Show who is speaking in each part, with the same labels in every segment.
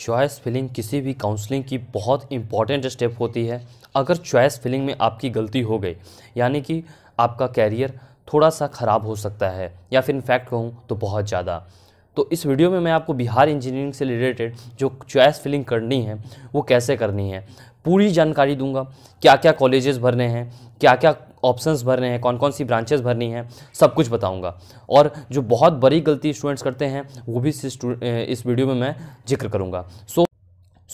Speaker 1: choice filling किसी भी counselling की बहुत इंपॉर्टेंट स्टेप होती है अगर चॉइस फिलिंग में आपकी गलती हो गई यानी कि आपका कैरियर थोड़ा सा ख़राब हो सकता है या फिर इनफैक्ट कहूँ तो बहुत ज़्यादा तो इस वीडियो में मैं आपको बिहार इंजीनियरिंग से रिलेटेड जो चॉइस फिलिंग करनी है वो कैसे करनी है पूरी जानकारी दूंगा क्या क्या कॉलेजेस भरने हैं क्या क्या ऑप्शंस भरने हैं कौन कौन सी ब्रांचेस भरनी है सब कुछ बताऊंगा और जो बहुत बड़ी गलती स्टूडेंट्स करते हैं वो भी इस, इस वीडियो में मैं जिक्र करूँगा so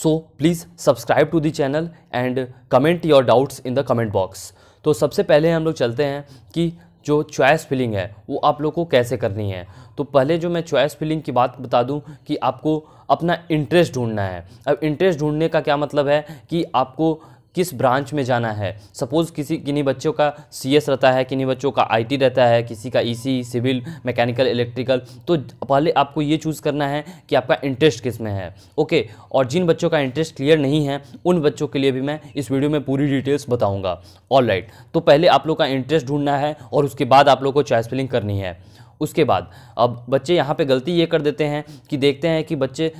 Speaker 1: so please subscribe to the channel and comment your doubts in the comment box तो सबसे पहले हम लोग चलते हैं कि जो चॉइस फिलिंग है वो आप लोग को कैसे करनी है तो पहले जो मैं चॉइस फिलिंग की बात बता दूं कि आपको अपना इंटरेस्ट ढूंढना है अब इंटरेस्ट ढूंढने का क्या मतलब है कि आपको किस ब्रांच में जाना है सपोज़ किसी किन्हीं बच्चों का सीएस रहता है किन्हीं बच्चों का आईटी रहता है किसी का EC e civil mechanical electrical तो पहले आपको ये चूज़ करना है कि आपका इंटरेस्ट किस में है ओके और जिन बच्चों का इंटरेस्ट क्लियर नहीं है उन बच्चों के लिए भी मैं इस वीडियो में पूरी डिटेल्स बताऊँगा ऑल राइट तो पहले आप लोग का इंटरेस्ट ढूंढना है और उसके बाद आप लोग को चॉइस फिलिंग करनी है उसके बाद अब बच्चे यहाँ पे गलती ये कर देते हैं कि देखते हैं कि बच्चे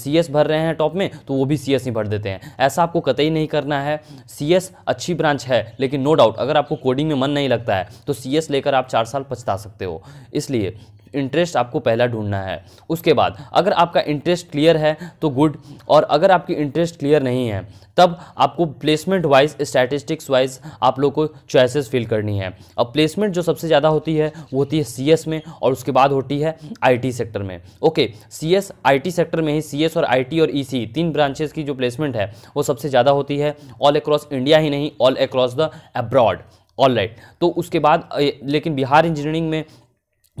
Speaker 1: सी एस भर रहे हैं टॉप में तो वो भी सी एस ही भर देते हैं ऐसा आपको कतई नहीं करना है सी एस अच्छी ब्रांच है लेकिन नो डाउट अगर आपको कोडिंग में मन नहीं लगता है तो सी एस लेकर आप चार साल पछता सकते हो इसलिए इंटरेस्ट आपको पहला ढूंढना है उसके बाद अगर आपका इंटरेस्ट क्लियर है तो गुड और अगर आपकी इंटरेस्ट क्लियर नहीं है तब आपको प्लेसमेंट वाइज स्टैटिस्टिक्स वाइज आप लोग को चॉइसेस फिल करनी है अब प्लेसमेंट जो सबसे ज़्यादा होती है वो होती है सीएस में और उसके बाद होती है आईटी सेक्टर में ओके सीएस आईटी सेक्टर में ही सीएस और आईटी और ईसी e तीन ब्रांचेस की जो प्लेसमेंट है वो सबसे ज़्यादा होती है ऑल अक्रॉस इंडिया ही नहीं all across the abroad all right तो उसके बाद लेकिन बिहार इंजीनियरिंग में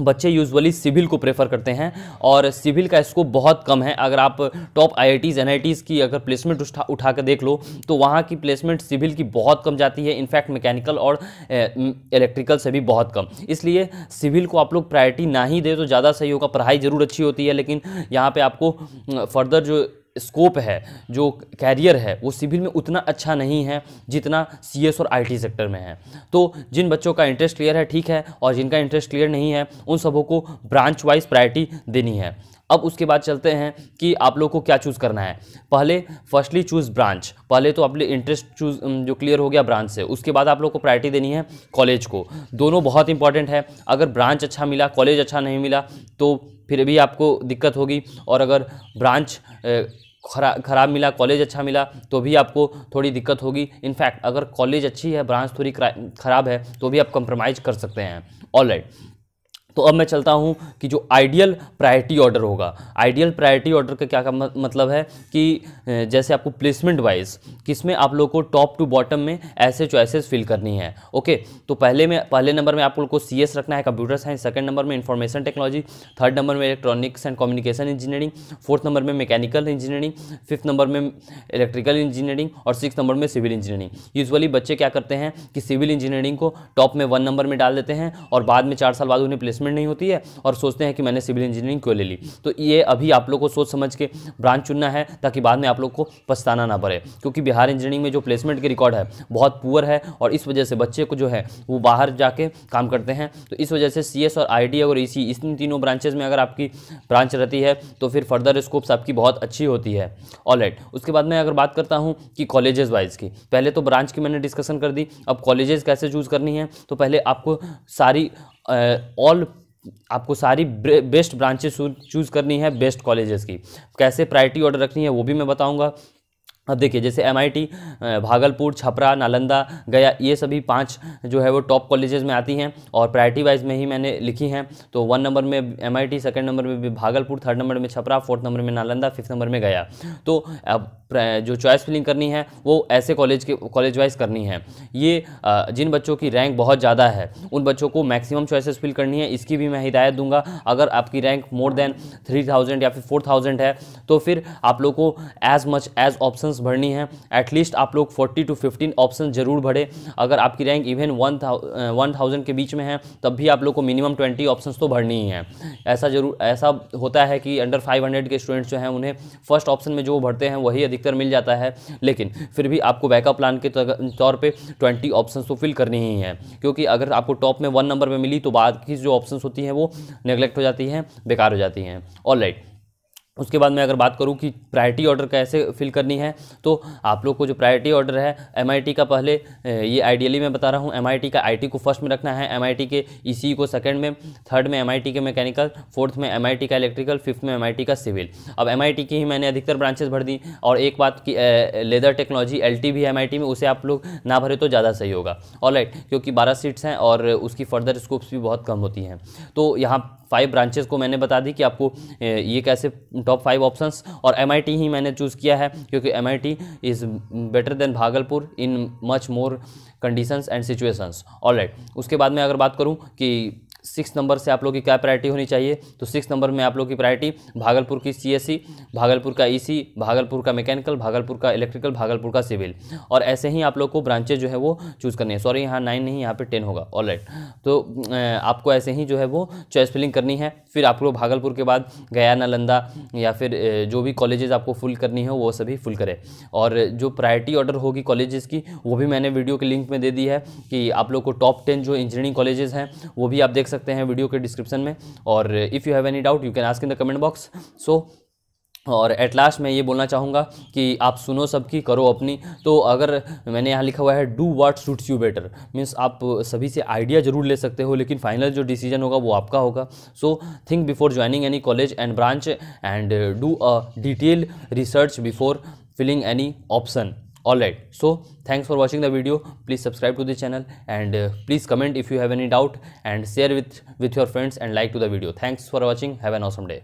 Speaker 1: बच्चे यूजुअली सिविल को प्रेफर करते हैं और सिविल का स्कोप बहुत कम है अगर आप टॉप आईआईटीज़ एनआईटीज़ की अगर प्लेसमेंट उठा उठा कर देख लो तो वहाँ की प्लेसमेंट सिविल की बहुत कम जाती है इनफैक्ट मैकेनिकल और इलेक्ट्रिकल से भी बहुत कम इसलिए सिविल को आप लोग प्रायोरिटी ना ही दे तो ज़्यादा सही होगा पढ़ाई ज़रूर अच्छी होती है लेकिन यहाँ पर आपको फर्दर जो स्कोप है जो कैरियर है वो सिविल में उतना अच्छा नहीं है जितना सी और आई सेक्टर में है तो जिन बच्चों का इंटरेस्ट क्लियर है ठीक है और जिनका इंटरेस्ट क्लियर नहीं है उन सबों को ब्रांच वाइज प्रायरिटी देनी है अब उसके बाद चलते हैं कि आप लोग को क्या चूज़ करना है पहले फर्स्टली चूज़ ब्रांच पहले तो अपने इंटरेस्ट चूज जो क्लियर हो गया ब्रांच से उसके बाद आप लोग को प्रायरिटी देनी है कॉलेज को दोनों बहुत इंपॉर्टेंट है अगर ब्रांच अच्छा मिला कॉलेज अच्छा नहीं मिला तो फिर भी आपको दिक्कत होगी और अगर ब्रांच खरा खराब मिला कॉलेज अच्छा मिला तो भी आपको थोड़ी दिक्कत होगी इनफैक्ट अगर कॉलेज अच्छी है ब्रांच थोड़ी खराब है तो भी आप कंप्रोमाइज़ कर सकते हैं ऑल राइट तो अब मैं चलता हूँ कि जो आइडियल प्रायरिटी ऑर्डर होगा आइडियल प्रायरिटी ऑर्डर का क्या का मतलब है कि जैसे आपको प्लेसमेंट वाइज किस में आप लोग को टॉप टू बॉटम में ऐसे चॉइसेस फिल करनी है ओके तो पहले में पहले नंबर में आप लोग को सी रखना है कंप्यूटर साइंस सेकेंड नंबर में इंफॉर्मेशन टेक्नोलॉजी थर्ड नंबर में electronics and communication engineering fourth number में मैकेनिकल इंजीनियरिंग फिफ्थ नंबर में इलेक्ट्रिकल इंजीनियरिंग और सिक्स नंबर में सिविल इंजीनियरिंग यूजुअली बच्चे क्या करते हैं कि सिविल इंजीनियरिंग को टॉप में वन नंबर में डाल देते हैं और बाद में चार साल बाद उन्हें प्लेसमेंट प्लेसमेंट नहीं होती है और सोचते हैं कि मैंने सिविल इंजीनियरिंग क्यों ले ली तो ये अभी आप लोग को सोच समझ के ब्रांच चुनना है ताकि बाद में आप लोग को पछताना ना पड़े क्योंकि बिहार इंजीनियरिंग में जो प्लेसमेंट के रिकॉर्ड है बहुत पुअर है और इस वजह से बच्चे को जो है वो बाहर जाके काम करते हैं तो इस वजह से सी और आई और ई इस तीनों ब्रांचेज में अगर आपकी ब्रांच रहती है तो फिर फर्दर स्कोप्स आपकी बहुत अच्छी होती है ऑल उसके बाद मैं अगर बात करता हूँ कि कॉलेजेस वाइज की पहले तो ब्रांच की मैंने डिस्कशन कर दी अब कॉलेजेस कैसे चूज़ करनी है तो पहले आपको सारी ऑल आपको सारी बेस्ट ब्रांचेस चूज़ करनी है बेस्ट कॉलेजेस की कैसे प्रायरिटी ऑर्डर रखनी है वो भी मैं बताऊंगा अब देखिए जैसे एमआईटी भागलपुर छपरा नालंदा गया ये सभी पांच जो है वो टॉप कॉलेजेस में आती हैं और प्रायरिटी वाइज में ही मैंने लिखी हैं तो वन नंबर में एमआईटी सेकंड नंबर में भागलपुर थर्ड नंबर में छपरा फोर्थ नंबर में नालंदा फिफ्थ नंबर में गया तो अब जो चॉइस फिलिंग करनी है वो ऐसे कॉलेज के कॉलेज वाइज करनी है ये जिन बच्चों की रैंक बहुत ज़्यादा है उन बच्चों को मैक्सिमम चॉइसेस फिल करनी है इसकी भी मैं हिदायत दूंगा अगर आपकी rank more than three thousand या फिर फोर थाउजेंड है तो फिर आप लोग को as much as option options भरनी है एटलीस्ट आप लोग 40 टू 15 ऑप्शन जरूर भरे अगर आपकी rank even one one thousand के बीच में है तब भी आप लोग को मिनिमम ट्वेंटी ऑप्शन तो भरनी ही है ऐसा जरूर ऐसा होता है कि अंडर फाइव के स्टूडेंट्स जो हैं उन्हें फर्स्ट ऑप्शन में जो भरते हैं वही अधिकतर मिल जाता है लेकिन फिर भी आपको बैकअप प्लान के तौर पर ट्वेंटी ऑप्शन तो फिल करनी ही है क्योंकि अगर आपको टॉप में वन नंबर में मिली तो बाद की जो ऑप्शन होती हैं वो निगलेक्ट हो जाती हैं बेकार हो जाती हैं ऑल उसके बाद मैं अगर बात करूं कि प्रायरिटी ऑर्डर कैसे फिल करनी है तो आप लोग को जो प्रायरिटी ऑर्डर है एम का पहले ये आइडियली मैं बता रहा हूँ एम का आई को फर्स्ट में रखना है एम के ई e को सेकेंड में थर्ड में एम के मैकेनिकल फोर्थ में एम का इलेक्ट्रिकल फिफ्थ में एम का सिविल अब एम की ही मैंने अधिकतर ब्रांचेज भर दी और एक बात की लेदर टेक्नोलॉजी एल भी एम में उसे आप लोग ना भरे तो ज़्यादा सही होगा ऑल क्योंकि बारह सीट्स हैं और उसकी फर्दर स्कोप्स भी बहुत कम होती हैं तो यहाँ फाइव ब्रांचेस को मैंने बता दी कि आपको ये कैसे टॉप फाइव ऑप्शंस और एम ही मैंने चूज़ किया है क्योंकि M is better than Bhagalpur in much more conditions and situations all उसके बाद में अगर बात करूँ कि सिक्स नंबर से आप लोग की क्या प्रायरिटी होनी चाहिए तो सिक्स नंबर में आप लोग की प्रायरिटी भागलपुर की सीएससी e, भागलपुर का ईसी e भागलपुर का मैकेनिकल भागलपुर का इलेक्ट्रिकल भागलपुर का सिविल और ऐसे ही आप लोग को ब्रांचेज जो है वो चूज़ करनी है सॉरी यहाँ नाइन नहीं यहाँ पर टेन होगा ऑल राइट तो आपको ऐसे ही जो है वो चॉइस फिलिंग करनी है फिर आप लोग भागलपुर के बाद गया नालंदा या फिर जो भी कॉलेजेस आपको फुल करनी हो वो सभी फुल करें और जो प्रायरिटी ऑर्डर होगी कॉलेजेस की वो भी मैंने वीडियो के लिंक में दे दी है कि आप लोग को टॉप टेन जो इंजीनियरिंग कॉलेजेस हैं वो भी आप देख सकते सकते हैं वीडियो के डिस्क्रिप्शन में और if you have any doubt you can ask in the comment box so और एट लास्ट मैं ये बोलना चाहूँगा कि आप सुनो सबकी करो अपनी तो अगर मैंने यहाँ लिखा हुआ है do what suits you better means आप सभी से आइडिया ज़रूर ले सकते हो लेकिन फाइनल जो डिसीजन होगा वो आपका होगा so think before joining any college and branch and do a detail research before filling any option alright so thanks for watching the video please subscribe to the channel and uh, please comment if you have any doubt and share with with your friends and like to the video thanks for watching have an awesome day